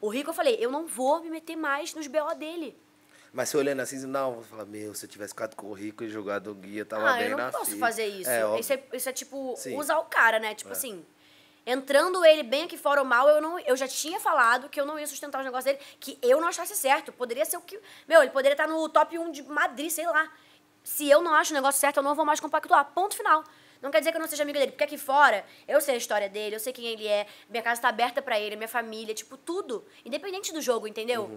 O Rico, eu falei, eu não vou me meter mais nos BO dele. Mas se olhando assim, não, você fala, meu, se eu tivesse ficado com o Rico e jogado o guia, tava ah, bem na Ah, eu não posso fita. fazer isso. É, isso, é, isso, é, tipo, Sim. usar o cara, né? Tipo é. assim, entrando ele bem aqui fora ou mal, eu, não, eu já tinha falado que eu não ia sustentar os negócios dele, que eu não achasse certo. Poderia ser o que... Meu, ele poderia estar no top 1 de Madrid, sei lá. Se eu não acho o negócio certo, eu não vou mais compactuar. Ponto final. Não quer dizer que eu não seja amiga dele, porque aqui fora eu sei a história dele, eu sei quem ele é, minha casa tá aberta para ele, minha família, tipo, tudo. Independente do jogo, entendeu? Uhum.